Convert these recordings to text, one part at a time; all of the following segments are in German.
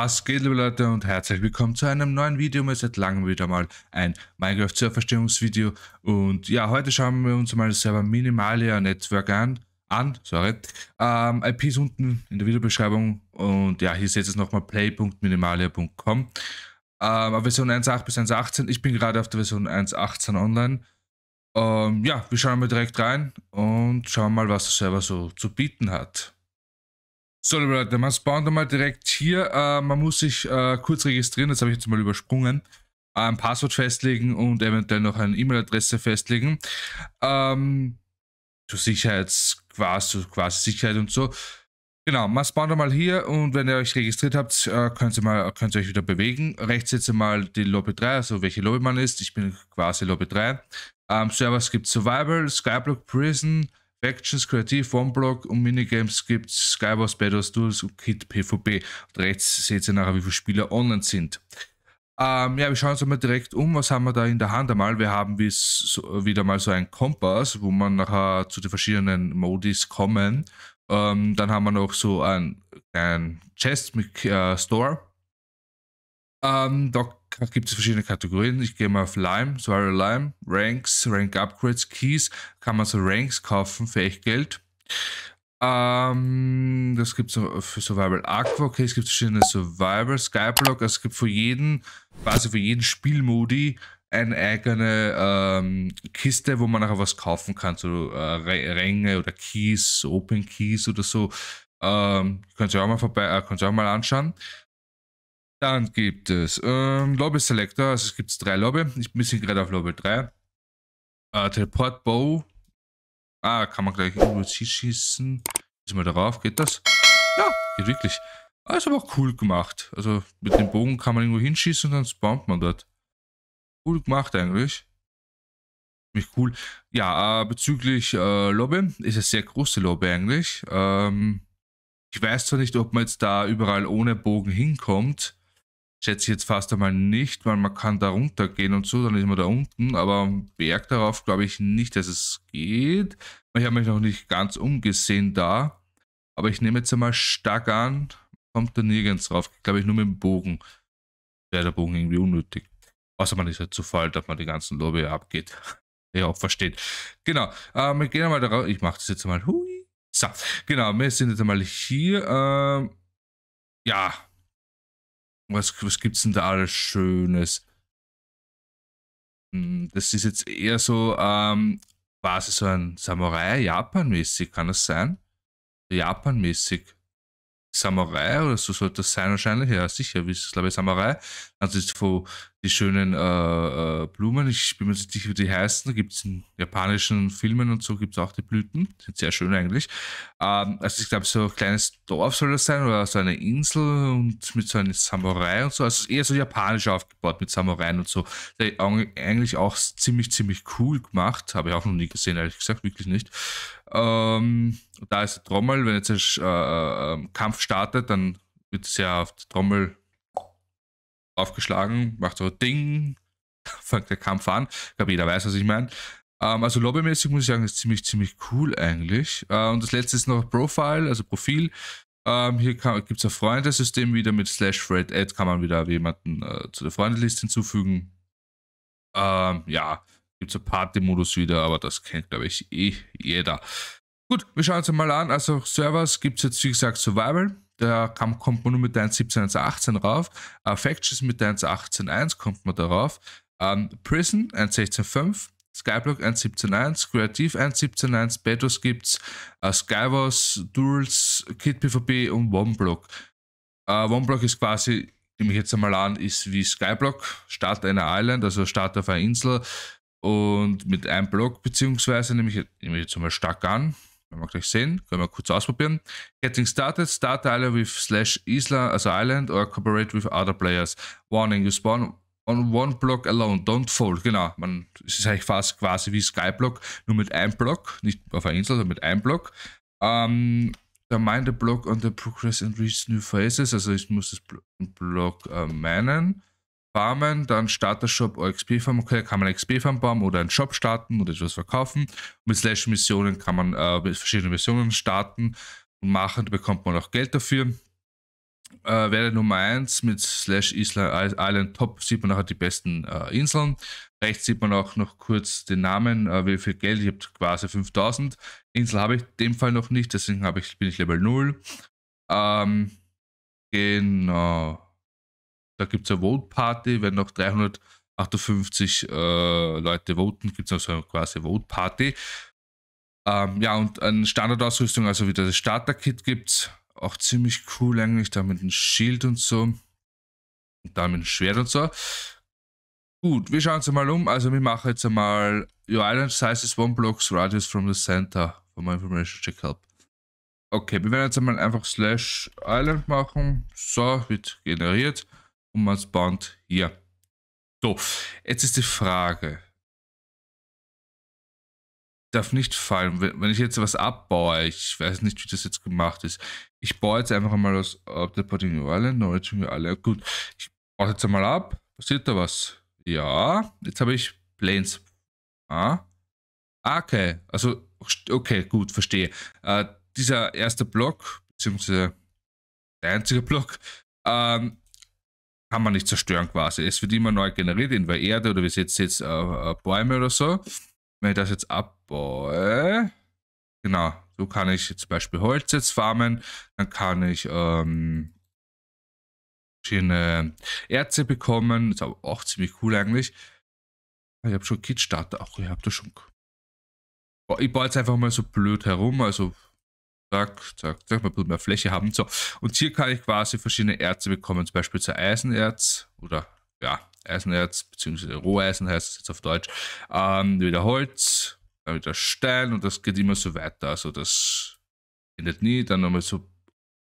Was geht, liebe Leute, und herzlich willkommen zu einem neuen Video. Mal seit langem wieder mal ein Minecraft Serverstellungsvideo. Und ja, heute schauen wir uns mal das Server Minimalia Network an. an sorry. Ähm, IP ist unten in der Videobeschreibung. Und ja, hier seht ihr es nochmal play.minimalia.com. Ähm, Version 1.8 bis 1.18. Ich bin gerade auf der Version 1.18 online. Ähm, ja, wir schauen mal direkt rein und schauen mal, was der Server so zu bieten hat. So, Leute, man spawnt mal direkt hier. Äh, man muss sich äh, kurz registrieren, das habe ich jetzt mal übersprungen. Äh, ein Passwort festlegen und eventuell noch eine E-Mail-Adresse festlegen. Ähm, zur Sicherheits, quasi, quasi Sicherheit und so. Genau, man spawnt mal hier und wenn ihr euch registriert habt, äh, könnt ihr, mal, könnt ihr euch wieder bewegen. Rechts jetzt ihr mal die Lobby 3, also welche Lobby man ist. Ich bin quasi Lobby 3. Ähm, Servers gibt Survival, Skyblock Prison, Factions, Kreativ, OneBlock und Minigames gibt es Skywars, Battles, Duels und Kit PvP. Und rechts seht ihr nachher, wie viele Spieler online sind. Ähm, ja, wir schauen uns einmal direkt um. Was haben wir da in der Hand einmal? Wir haben so, wieder mal so einen Kompass, wo man nachher zu den verschiedenen Modis kommen. Ähm, dann haben wir noch so einen, einen Chest mit äh, Store. Ähm, da gibt es verschiedene Kategorien. Ich gehe mal auf Lime, Swire Lime, Ranks, Rank Upgrades, Keys. Kann man so Ranks kaufen für echt Geld. Ähm, das gibt es für Survival Aqua. Okay, es gibt verschiedene Survival, Skyblock. es gibt für jeden, quasi für jeden Spielmodi eine eigene ähm, Kiste, wo man nachher was kaufen kann. So äh, Ränge oder Keys, Open Keys oder so. Ähm, könnt ihr auch mal vorbei, äh, könnt ihr auch mal anschauen. Dann gibt es ähm, Lobby Selector, also es gibt drei Lobby. Ich bin gerade auf Lobby 3. Äh, ah, Teleport Bow. Ah, kann man gleich irgendwo schießen. Ist mal darauf, geht das? Ja, geht wirklich. Das ah, ist aber auch cool gemacht. Also mit dem Bogen kann man irgendwo hinschießen und dann spawnt man dort. Cool gemacht eigentlich. Mich cool. Ja, äh, bezüglich äh, Lobby, ist es sehr große Lobby eigentlich. Ähm, ich weiß zwar nicht, ob man jetzt da überall ohne Bogen hinkommt, schätze ich jetzt fast einmal nicht, weil man kann da runter gehen und so, dann ist man da unten, aber am Berg darauf glaube ich nicht, dass es geht. Ich habe mich noch nicht ganz umgesehen da, aber ich nehme jetzt einmal stark an, kommt da nirgends rauf, glaube ich nur mit dem Bogen. Wäre der Bogen irgendwie unnötig. Außer man ist halt zu faul, dass man die ganzen Lobby abgeht. ja, auch versteht. Genau, ähm, wir gehen einmal darauf, ich mache das jetzt einmal, hui. So, genau, wir sind jetzt einmal hier, ähm, ja, was, was gibt's denn da alles Schönes? Hm, das ist jetzt eher so, ähm, quasi so ein Samurai Japan-mäßig, kann das sein? Japan-mäßig. Samurai oder so sollte das sein wahrscheinlich, ja sicher, wie ist es glaube ich Samurai. Also ist von die schönen äh, äh, Blumen. Ich bin mir sicher, wie die heißen. Da Gibt es in japanischen Filmen und so gibt es auch die Blüten. Sind sehr schön eigentlich. Ähm, also ich glaube, so ein kleines Dorf soll das sein oder so eine Insel und mit so einem Samurai und so. Also eher so japanisch aufgebaut mit Samurai und so. Eigentlich auch ziemlich, ziemlich cool gemacht. Habe ich auch noch nie gesehen, ehrlich gesagt, wirklich nicht. Ähm, da ist die Trommel. Wenn jetzt ein äh, äh ähm, Kampf startet, dann wird es ja auf die Trommel aufgeschlagen, macht so Ding, fängt der Kampf an. Ich glaube, jeder weiß, was ich meine. Ähm, also lobbymäßig muss ich sagen, ist ziemlich, ziemlich cool eigentlich. Äh, und das letzte ist noch Profile, also Profil. Ähm, hier gibt es ein Freundesystem wieder mit Slash Thread Add, kann man wieder jemanden äh, zu der Freundesliste hinzufügen. Ähm, ja, gibt es einen Party-Modus wieder, aber das kennt, glaube ich, eh jeder. Gut, wir schauen uns mal an. Also Servers gibt es jetzt, wie gesagt, Survival da kam, kommt man nur mit 1.17.1.18 rauf. Uh, äh, Factions mit 1.18.1 kommt man darauf. Um, ähm, Prison 1.16.5, Skyblock 1.17.1, Creative 1.17.1, Betos gibt's, uh, Skywars, Duels, Kit PvP und OneBlock. Uh, äh, OneBlock ist quasi, nehme ich jetzt einmal an, ist wie Skyblock, Start einer Island, also Start auf einer Insel und mit einem Block, beziehungsweise nehme ich, nehme ich jetzt einmal stark an, werden wir gleich sehen. Können wir kurz ausprobieren. Getting started. Start Island with slash Isla, also Island, or cooperate with other players. Warning, you spawn on one block alone. Don't fall. Genau. Man, es ist eigentlich fast quasi wie Skyblock, nur mit einem Block. Nicht auf einer Insel, sondern mit einem Block. Ähm, der meinte Block on the progress and reach new phases. Also ich muss das Block äh, meinen. Farmen, dann Starter-Shop XP farmen. Okay, da kann man XP farmen bauen oder einen Shop starten oder etwas verkaufen. Und mit Slash-Missionen kann man äh, verschiedene Missionen starten und machen. Da bekommt man auch Geld dafür. Äh, wäre Nummer 1 mit Slash Island Island Top sieht man nachher die besten äh, Inseln. Rechts sieht man auch noch kurz den Namen, äh, wie viel Geld. Ich habe quasi 5000. Insel habe ich in dem Fall noch nicht, deswegen ich, bin ich Level 0. Ähm, genau. Da gibt es eine Vote-Party, wenn noch 358 äh, Leute voten, gibt es also quasi Vote-Party. Ähm, ja, und eine Standardausrüstung, also wieder das Starter-Kit gibt es. Auch ziemlich cool eigentlich, da mit einem Schild und so. Und da mit einem Schwert und so. Gut, wir schauen uns mal um. Also wir machen jetzt einmal Your island size is one blocks radius from the center. For my information, check help. Okay, wir werden jetzt einmal einfach slash island machen. So, wird generiert. Ummannsband hier. So, jetzt ist die Frage. Darf nicht fallen. Wenn ich jetzt was abbaue, ich weiß nicht, wie das jetzt gemacht ist. Ich baue jetzt einfach mal aus Teleporting alle, Knowledge alle. Gut, ich baue jetzt einmal ab. Passiert da was? Ja, jetzt habe ich Planes. Ah. ah okay, also, okay, gut, verstehe. Äh, dieser erste Block, beziehungsweise der einzige Block, ähm, kann man nicht zerstören quasi. Es wird immer neu generiert, in der Erde oder wir setzen jetzt äh, äh, Bäume oder so. Wenn ich das jetzt abbaue, genau, so kann ich zum Beispiel Holz jetzt farmen, dann kann ich ähm, verschiedene Erze bekommen, ist aber auch ziemlich cool eigentlich. Ich habe schon Kit-Starter, ach, ich habe das schon. Ich baue jetzt einfach mal so blöd herum, also Zack, zack, zack, mal ein bisschen mehr Fläche haben. So, und hier kann ich quasi verschiedene Erze bekommen, zum Beispiel zur Eisenerz oder ja, Eisenerz, beziehungsweise Roheisen heißt es jetzt auf Deutsch. Ähm, wieder Holz, dann wieder Stein und das geht immer so weiter. Also das endet nie. Dann nochmal so,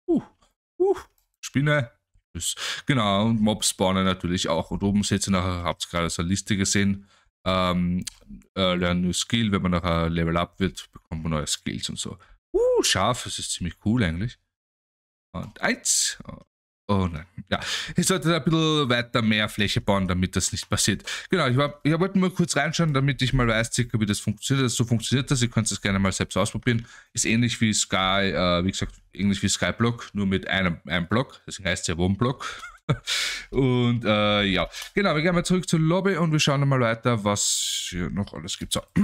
uh, uh, Spinne. Genau, und Mobs spawnen natürlich auch. Und oben seht ihr nachher, habt ihr gerade so eine Liste gesehen. Ähm, äh, Learn New Skill, wenn man nachher Level Up wird, bekommt man neue Skills und so. Uh, scharf, das ist ziemlich cool eigentlich. Und eins. Oh, oh nein. Ja, ich sollte da ein bisschen weiter mehr Fläche bauen, damit das nicht passiert. Genau, ich, war, ich wollte nur kurz reinschauen, damit ich mal weiß, wie das funktioniert. Also so funktioniert das. Ihr könnt es gerne mal selbst ausprobieren. Ist ähnlich wie Sky, äh, wie gesagt, ähnlich wie Skyblock, nur mit einem, einem Block. Deswegen heißt es ja Wohnblock. und äh, ja, genau, wir gehen mal zurück zur Lobby und wir schauen mal weiter, was hier noch alles gibt. So.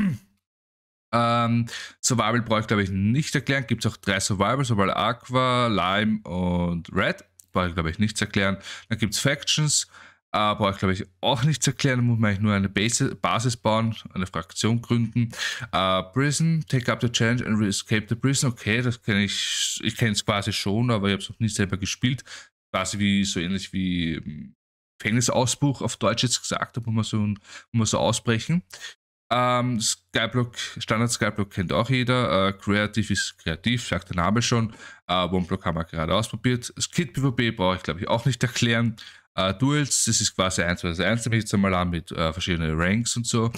Ähm, Survival brauche ich, glaube ich, nicht erklären. Gibt es auch drei Survival, sowohl Aqua, Lime und Red. Brauche ich, glaube ich, nichts erklären. Dann gibt es Factions. Äh, brauche ich, glaube ich, auch nichts erklären. Da muss man eigentlich nur eine Basis, Basis bauen, eine Fraktion gründen. Äh, prison, take up the challenge and escape the prison. Okay, das kenne ich. Ich kenne es quasi schon, aber ich habe es noch nie selber gespielt. Quasi wie so ähnlich wie Gefängnisausbruch hm, auf Deutsch jetzt gesagt, wo man so, muss man so ausbrechen. Ähm, Skyblock, Standard Skyblock kennt auch jeder. Äh, Creative ist kreativ, sagt der Name schon. Äh, OneBlock haben wir gerade ausprobiert. Skid PvP brauche ich, glaube ich, auch nicht erklären. Äh, Duels, das ist quasi 1 vs 1, nehme ich jetzt einmal an mit äh, verschiedenen Ranks und so.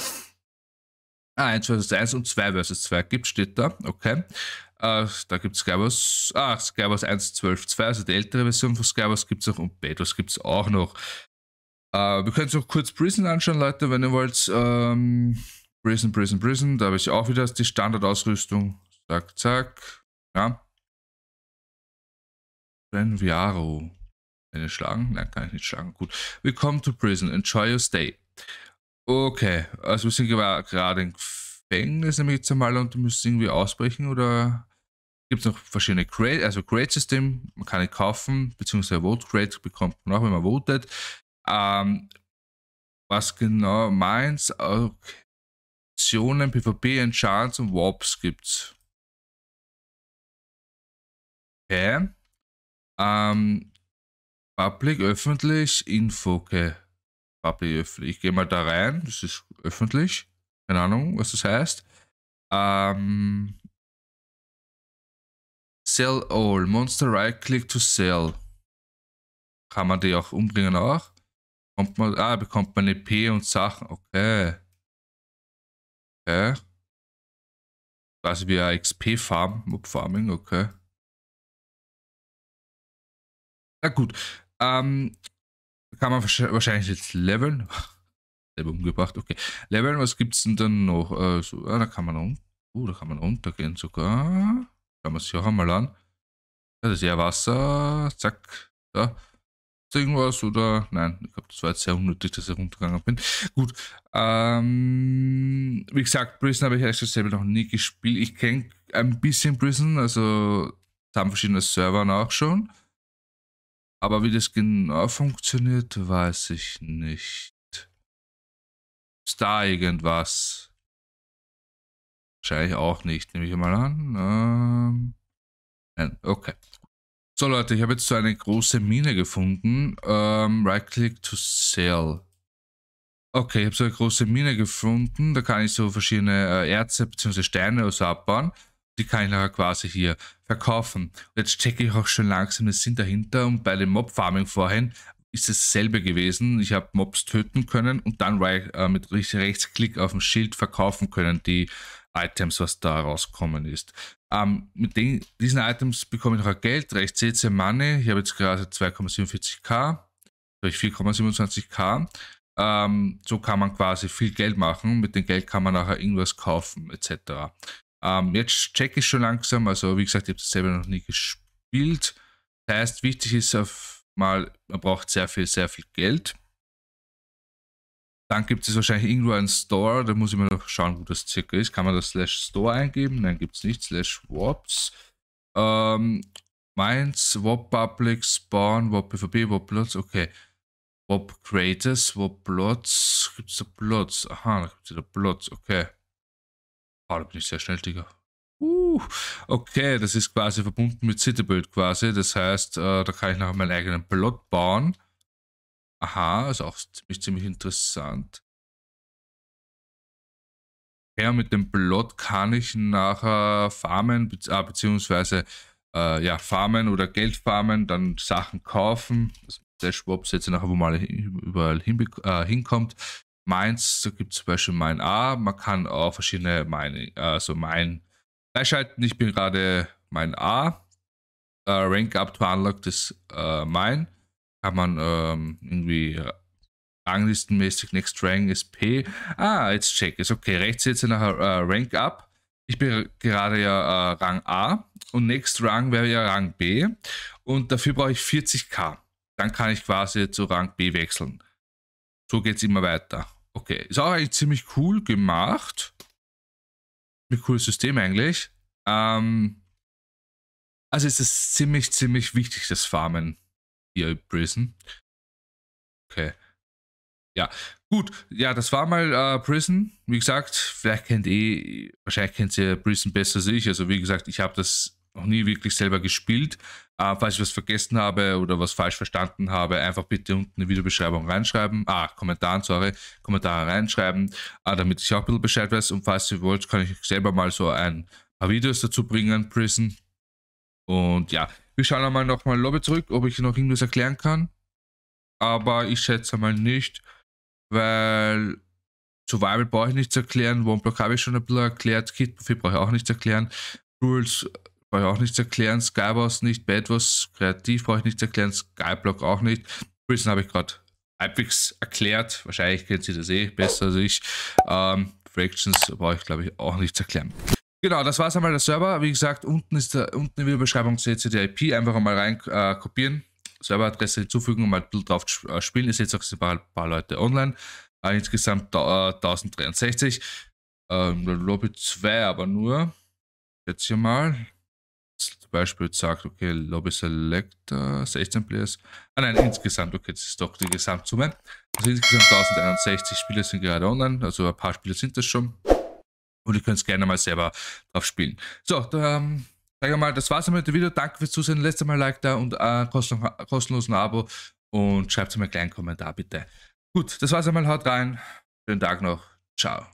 Ah, 1 vs 1 und 2 vs 2 gibt, steht da. Okay. Uh, da gibt es Skywars, ah, Skywars 1, 12, 2, also die ältere Version von Skywars gibt es noch und Betos gibt es auch noch. Uh, wir können uns auch kurz Prison anschauen, Leute, wenn ihr wollt. Um ähm, Prison, Prison, Prison. Da habe ich auch wieder die Standardausrüstung. Zack, zack. Ja. Renviaro. Eine schlagen? Nein, kann ich nicht schlagen. Gut. Willkommen to Prison. Enjoy your stay. Okay. Also wir sind gerade im Gefängnis, nämlich jetzt einmal, und müssen irgendwie ausbrechen oder gibt es noch verschiedene Grade, also Grade-System, man kann ihn kaufen, beziehungsweise Vote-Grade bekommt man auch, wenn man votet. Ähm, was genau meins? Okay. Optionen, PvP, Enchants und Warps gibt's. Okay. Ähm, Public, öffentlich, Info, okay. Public, öffentlich. Ich gehe mal da rein, das ist öffentlich. Keine Ahnung, was das heißt. Ähm, sell all. Monster right click to sell. Kann man die auch umbringen auch? Kommt man, ah, bekommt man EP und Sachen. Okay. Okay. Äh? wie eine XP Farm, Mob Farming, okay. Na gut. Ähm, kann man wahrscheinlich jetzt leveln. Selber umgebracht, okay. Leveln, was gibt's denn dann noch? Äh, ah, da kann man runter. Uh, oh, da kann man runtergehen sogar. Schauen wir es hier auch einmal an. Ja, das ist ja Wasser. Zack. Da. Ist irgendwas oder. Nein, ich glaube, das war jetzt sehr unnötig, dass ich runtergegangen bin. Gut. Ähm wie gesagt, Prison habe ich eigentlich selber noch nie gespielt. Ich kenne ein bisschen Prison, also haben verschiedene Servern auch schon. Aber wie das genau funktioniert, weiß ich nicht. Ist da irgendwas? Wahrscheinlich auch nicht, nehme ich mal an. Ähm, nein, okay. So Leute, ich habe jetzt so eine große Mine gefunden. Ähm, right click to sell. Okay, ich habe so eine große Mine gefunden. Da kann ich so verschiedene äh, Erze bzw. Steine oder so abbauen. Die kann ich nachher quasi hier verkaufen. Und jetzt checke ich auch schon langsam den Sinn dahinter. Und bei dem Mob-Farming vorhin ist dasselbe gewesen. Ich habe Mobs töten können und dann äh, mit Rechtsklick auf dem Schild verkaufen können, die Items, was da rauskommen ist. Ähm, mit den, diesen Items bekomme ich noch Geld. Rechts seht ihr Money. Ich habe jetzt gerade 2,47k. durch 4,27k. Ähm, so kann man quasi viel Geld machen. Mit dem Geld kann man nachher irgendwas kaufen, etc. Ähm, jetzt check ich schon langsam. Also, wie gesagt, ich habe das selber noch nie gespielt. Das heißt, wichtig ist auf mal, man braucht sehr viel, sehr viel Geld. Dann gibt es wahrscheinlich irgendwo einen Store, da muss ich mal noch schauen, wo das circa ist. Kann man das slash Store eingeben? Nein, gibt es nicht. Slash Warps. Ähm, Mainz, Warp Public, Spawn, Warp PvP, Warp Plots, okay. Swap Creators, wo Plots. Gibt's da Plots? Aha, da gibt es wieder Plots, okay. Ah, oh, da bin ich sehr schnell, Digga. Uh, okay, das ist quasi verbunden mit Citybuild quasi. Das heißt, äh, da kann ich nachher meinen eigenen Plot bauen. Aha, ist auch ziemlich, ziemlich interessant. Ja, mit dem Plot kann ich nachher farmen, be ah, beziehungsweise äh, ja, farmen oder Geld farmen, dann Sachen kaufen. Also der Schwabs jetzt nachher wo man überall äh, hinkommt. Mines, da gibt es zum Beispiel Mine A, man kann auch verschiedene Mine, also Mine freischalten. Ich bin gerade Mine A, äh, Rank Up to Unlock das äh, Mine. Kann man ähm, irgendwie äh, ranglistenmäßig Next Rank ist P. Ah, jetzt check ist okay. Rechts jetzt nachher äh, Rank Up. Ich bin gerade ja äh, Rang A und Next Rang wäre ja Rang B und dafür brauche ich 40k dann kann ich quasi zu Rang B wechseln. So geht es immer weiter. Okay, ist auch eigentlich ziemlich cool gemacht. Ein cooles System eigentlich. Ähm, also es ist ziemlich, ziemlich wichtig, das Farmen hier in Prison. Okay. Ja, gut. Ja, das war mal äh, Prison. Wie gesagt, vielleicht kennt ihr, eh, wahrscheinlich kennt ihr Prison besser als ich. Also wie gesagt, ich habe das noch nie wirklich selber gespielt. Äh, falls ich was vergessen habe oder was falsch verstanden habe, einfach bitte unten in die Videobeschreibung reinschreiben. Ah, Kommentaren, sorry, Kommentare reinschreiben, äh, damit ich auch ein bisschen Bescheid weiß. Und falls ihr wollt, kann ich selber mal so ein paar Videos dazu bringen, Prison. Und ja, wir schauen einmal nochmal Lobby zurück, ob ich noch irgendwas erklären kann. Aber ich schätze mal nicht, weil Survival brauche ich nichts erklären, One Block habe ich schon ein bisschen erklärt, Kit brauche ich auch nichts erklären. Rules brauche ich auch nichts erklären. Skyboss nicht, Bad was kreativ brauche ich nichts erklären. Skyblock auch nicht. Prison habe ich gerade halbwegs erklärt. Wahrscheinlich kennt sie das eh besser als ich. Ähm, Fractions brauche ich, glaube ich, auch nichts erklären. Genau, das war es einmal der Server. Wie gesagt, unten ist der, unten in der Videobeschreibung seht ihr die IP. Einfach einmal rein äh, kopieren, Serveradresse hinzufügen und mal ein bisschen drauf äh, spielen. Ist jetzt auch ein paar, paar Leute online. Äh, insgesamt äh, 1063. Ähm, Lobby 2 aber nur. Jetzt hier mal zum Beispiel sagt, okay, Lobby Selector, 16 Players. Ah nein, insgesamt, okay, das ist doch die Gesamtsumme. Also insgesamt 1061 Spieler sind gerade online, also ein paar Spieler sind das schon. Und ihr könnt es gerne mal selber drauf spielen. So, dann ähm, sage ich mal, das war's mit dem Video. Danke fürs Zusehen. Letztes Mal Like da und äh, kostenlo kostenlosen Abo. Und schreibt mir einen kleinen Kommentar, bitte. Gut, das war's einmal. Haut rein. Schönen Tag noch. Ciao.